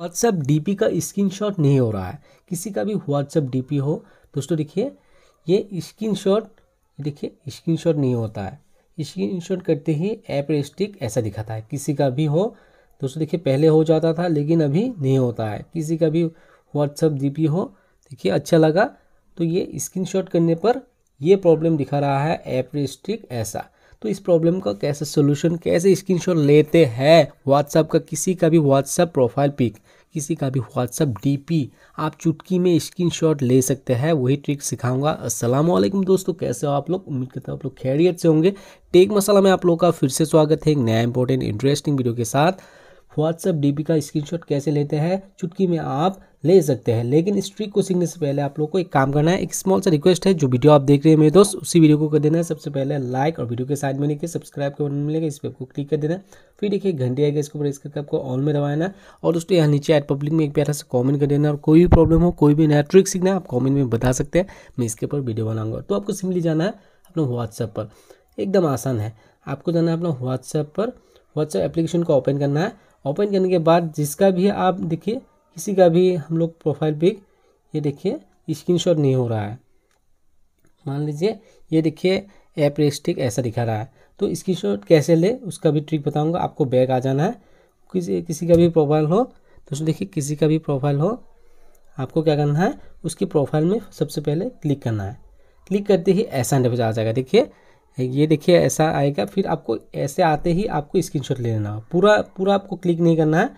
WhatsApp DP का screenshot नहीं हो रहा है किसी का भी व्हाट्सएप डीपी हो दोस्तों देखिए ये स्क्रीनशॉट देखिए स्क्रीनशॉट नहीं होता है स्क्रीनशॉट करते ही ऐप रेस्टिक ऐसा दिखाता है किसी का भी हो दोस्तों देखिए पहले हो जाता था लेकिन अभी नहीं होता है किसी का भी व्हाट्सअप डी हो देखिए अच्छा लगा तो ये स्क्रीन करने पर ये प्रॉब्लम दिखा रहा है ऐप रेस्टिक ऐसा तो इस प्रॉब्लम का कैसे सोल्यूशन कैसे स्क्रीनशॉट लेते हैं व्हाट्सअप का किसी का भी व्हाट्सअप प्रोफाइल पिक किसी का भी व्हाट्सअप डी आप चुटकी में स्क्रीनशॉट ले सकते हैं वही ट्रिक सिखाऊंगा अस्सलाम वालेकुम दोस्तों कैसे हो आप लोग उम्मीद करता हूँ आप लोग खैरियत से होंगे टेक मसाला में आप लोग का फिर से स्वागत है एक नया इंपॉर्टेंट इंटरेस्टिंग वीडियो के साथ व्हाट्सअप डी का स्क्रीनशॉट कैसे लेते हैं चुटकी में आप ले सकते हैं लेकिन इस ट्रिक को सीखने से पहले आप लोग को एक काम करना है एक स्मॉल सा रिक्वेस्ट है जो वीडियो आप देख रहे हैं मेरे दोस्त उसी वीडियो को कर देना है सबसे पहले लाइक और वीडियो के साथ में लिखे सब्सक्राइब के बटन मिलेगा इस पर आपको क्लिक कर देना फिर देखिए घंटे आएगा इसके ऊपर इस करके आपको ऑल में दबाना और दोस्तों यहाँ नीचे एड पब्लिक में एक प्यारा से कॉमेंट कर देना और कोई भी प्रॉब्लम हो कोई भी नया ट्रिक सीखना है आप कॉमेंट में बता सकते हैं मैं इसके ऊपर वीडियो बनाऊंगा तो आपको सिमली जाना है अपना व्हाट्सएप पर एकदम आसान है आपको जाना है अपना व्हाट्सएप पर व्हाट्सएप एप्लीकेशन को ओपन करना है ओपन करने के बाद जिसका भी आप देखिए किसी का भी हम लोग प्रोफाइल पिक ये देखिए स्क्रीनशॉट नहीं हो रहा है मान लीजिए ये देखिए ऐप रेस्टिक ऐसा दिखा रहा है तो स्क्रीनशॉट कैसे ले उसका भी ट्रिक बताऊंगा आपको बैग आ जाना है किसी किसी का भी प्रोफाइल हो तो उसमें देखिए किसी का भी प्रोफाइल हो आपको क्या करना है उसकी प्रोफाइल में सबसे पहले क्लिक करना है क्लिक करते ही ऐसा नज़र आ जाएगा देखिए ये देखिए ऐसा आएगा फिर आपको ऐसे आते ही आपको स्क्रीनशॉट ले लेना पूरा पूरा आपको क्लिक नहीं करना है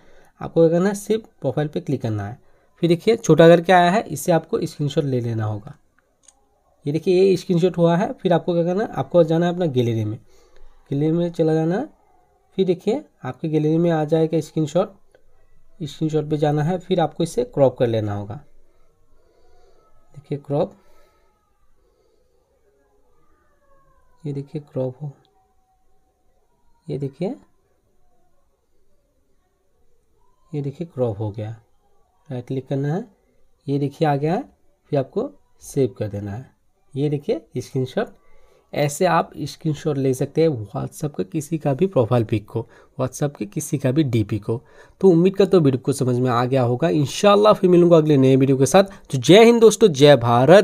आपको क्या करना है सिर्फ प्रोफाइल पे क्लिक करना है फिर देखिए छोटा करके आया है इससे आपको स्क्रीनशॉट ले लेना होगा ये देखिए ये स्क्रीनशॉट हुआ है फिर आपको क्या करना है आपको जाना है अपना गैलरी में गैलरी में चला जाना है फिर देखिए आपके गैलरी में आ जाएगा स्क्रीन स्क्रीन शॉट पर जाना है फिर आपको इसे क्रॉप कर लेना होगा देखिए क्रॉप ये देखिए क्रॉप हो ये देखिए ये देखिए क्रॉप हो गया राइट क्लिक करना है ये देखिए आ गया है फिर आपको सेव कर देना है ये देखिए स्क्रीनशॉट ऐसे आप स्क्रीनशॉट ले सकते हैं व्हाट्सअप के किसी का भी प्रोफाइल पिक को व्हाट्सअप के किसी का भी डीपी को तो उम्मीद करता तो वीडियो को समझ में आ गया होगा इंशाल्लाह फिर मिलूंगा अगले नए वीडियो के साथ तो जय हिंद दोस्तों जय भारत